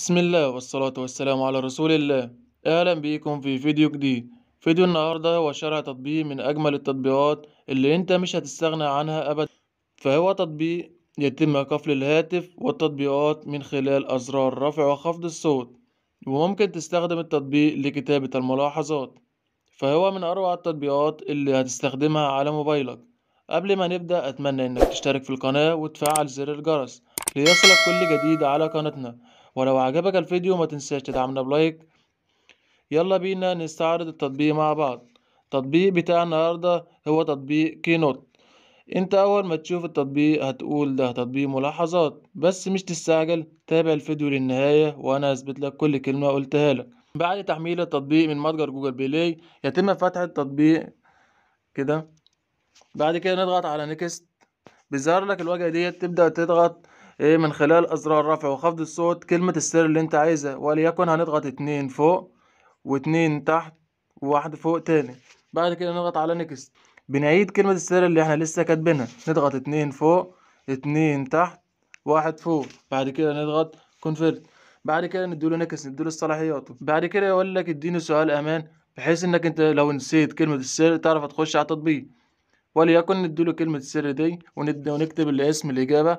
بسم الله والصلاة والسلام على رسول الله أهلا بيكم في فيديو جديد فيديو النهاردة هو شرح تطبيق من أجمل التطبيقات اللي أنت مش هتستغنى عنها أبدا فهو تطبيق يتم قفل الهاتف والتطبيقات من خلال أزرار رفع وخفض الصوت وممكن تستخدم التطبيق لكتابة الملاحظات فهو من أروع التطبيقات اللي هتستخدمها على موبايلك قبل ما نبدأ أتمنى إنك تشترك في القناة وتفعل زر الجرس ليصلك كل جديد على قناتنا ولو عجبك الفيديو ما تنساش تدعمنا بلايك يلا بينا نستعرض التطبيق مع بعض التطبيق بتاع النهاردة هو تطبيق كينوت انت اول ما تشوف التطبيق هتقول ده تطبيق ملاحظات بس مش تستعجل تابع الفيديو للنهاية وانا هثبت لك كل كلمة قلتها لك بعد تحميل التطبيق من متجر جوجل بلاي يتم فتح التطبيق كده بعد كده نضغط على نيكست بيظهر لك الواجهة ديت تبدأ تضغط ايه من خلال ازرار رفع وخفض الصوت كلمة السر اللي انت عايزها وليكن هنضغط اتنين فوق واتنين تحت وواحد فوق تاني بعد كده نضغط على نيكست بنعيد كلمة السر اللي احنا لسه كاتبينها نضغط اتنين فوق اتنين تحت واحد فوق بعد كده نضغط كونفيرت بعد كده نديله نكس نديله الصلاحيات بعد كده يقول لك اديني سؤال امان بحيث انك انت لو نسيت كلمة السر تعرف تخش على التطبيق وليكن نديله كلمة السر دي ونكتب الاسم الإجابة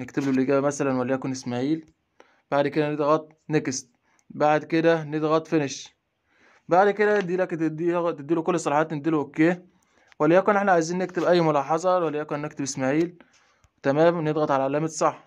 نكتب له الإجابة مثلا وليكن إسماعيل بعد كده نضغط نيكست بعد كده نضغط فينيش بعد كده تدي تديله كل الصلاحيات نديله اوكي وليكن احنا عايزين نكتب اي ملاحظة وليكن نكتب اسماعيل تمام نضغط على علامة صح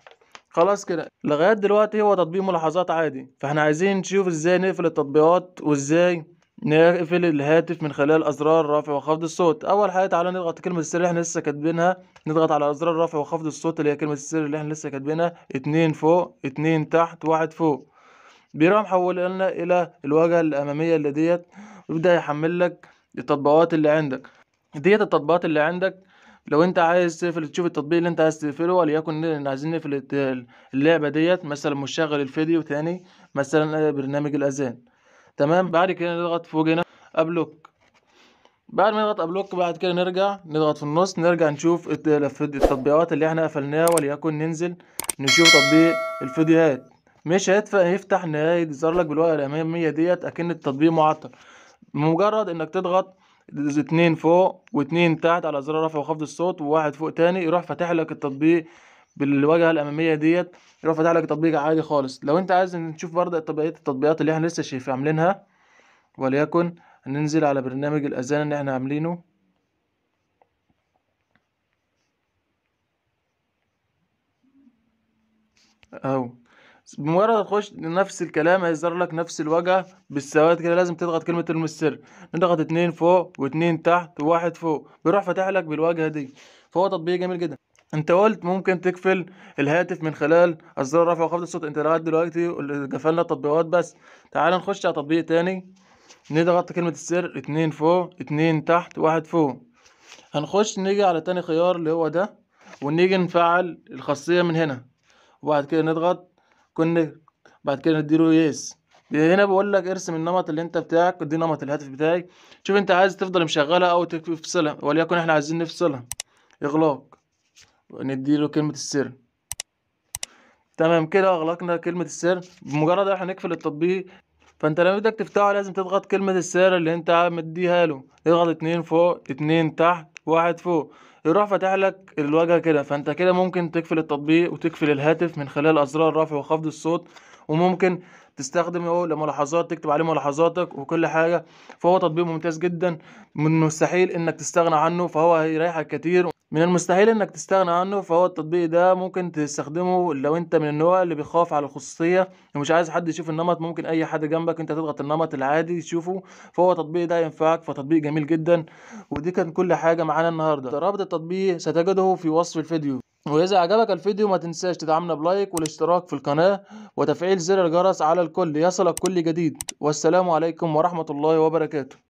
خلاص كده لغاية دلوقتي هو تطبيق ملاحظات عادي فاحنا عايزين نشوف ازاي نقفل التطبيقات وازاي نقفل الهاتف من خلال أزرار رفع وخفض الصوت أول حاجة تعالى نضغط كلمة السر اللي احنا لسه كاتبينها نضغط على أزرار رفع وخفض الصوت اللي هي كلمة السر اللي احنا لسه كاتبينها اتنين فوق اتنين تحت واحد فوق بيرام حول لنا إلى الواجهة الأمامية اللي ديت ويبدأ يحمل لك التطبيقات اللي عندك ديت التطبيقات اللي عندك لو انت عايز تقفل تشوف التطبيق اللي انت عايز تقفله وليكن عايزين نقفل اللعبة ديت مثلا مشغل الفيديو تاني مثلا برنامج الأذان تمام بعد كده نضغط فوق هنا ابلوك بعد ما نضغط ابلوك بعد كده نرجع نضغط في النص نرجع نشوف التطبيقات اللي احنا قفلناها وليكن ننزل نشوف تطبيق الفيديوهات مش هيدفع يفتح نهاية يظهر لك بالورقه الاماميه ديت اكن التطبيق معطل مجرد انك تضغط اتنين فوق واتنين تحت على زرار رفع وخفض الصوت وواحد فوق تاني يروح فاتح لك التطبيق بالواجهه الاماميه ديت يروح فاتح لك تطبيق عادي خالص لو انت عايز نشوف برده بقيه التطبيقات اللي احنا لسه شايفين عاملينها وليكن ننزل على برنامج الاذان اللي احنا عاملينه اهو بمجرد تخش نفس الكلام هيظهر لك نفس الواجهه بالسواد كده لازم تضغط كلمه المستر نضغط اتنين فوق واتنين تحت وواحد فوق بيروح فاتح لك بالواجهه دي فهو تطبيق جميل جدا انت قلت ممكن تقفل الهاتف من خلال الزر رفع وخفض الصوت انت لغايه دلوقتي قفلنا التطبيقات بس تعال نخش على تطبيق تاني نضغط كلمة السر اتنين فوق اتنين تحت واحد فوق هنخش نيجي على تاني خيار اللي هو ده ونيجي نفعل الخاصية من هنا وبعد كده نضغط كونكت بعد كده نديله يس هنا بيقول لك ارسم النمط اللي انت بتاعك دي نمط الهاتف بتاعي شوف انت عايز تفضل مشغلها او تفصلها وليكن احنا عايزين نفصلها اغلاق ونديله كلمة السر تمام كده اغلقنا كلمة السر بمجرد احنا نقفل التطبيق فانت لما بدك تفتحه لازم تضغط كلمة السر اللي انت مديها له اضغط اتنين فوق اتنين تحت واحد فوق يروح فاتح لك الواجهة كده فانت كده ممكن تقفل التطبيق وتقفل الهاتف من خلال ازرار رفع وخفض الصوت وممكن تستخدم اهو لملاحظات تكتب عليه ملاحظاتك وكل حاجه فهو تطبيق ممتاز جدا من المستحيل انك تستغنى عنه فهو هيريحك كتير من المستحيل انك تستغنى عنه فهو التطبيق ده ممكن تستخدمه لو انت من النوع اللي بيخاف على الخصوصيه ومش عايز حد يشوف النمط ممكن اي حد جنبك انت تضغط النمط العادي تشوفه فهو التطبيق ده ينفعك فتطبيق جميل جدا ودي كانت كل حاجه معانا النهارده رابط التطبيق ستجده في وصف الفيديو وإذا أعجبك الفيديو ما تنساش تدعمنا بلايك والاشتراك في القناة وتفعيل زر الجرس على الكل يصلك كل جديد والسلام عليكم ورحمة الله وبركاته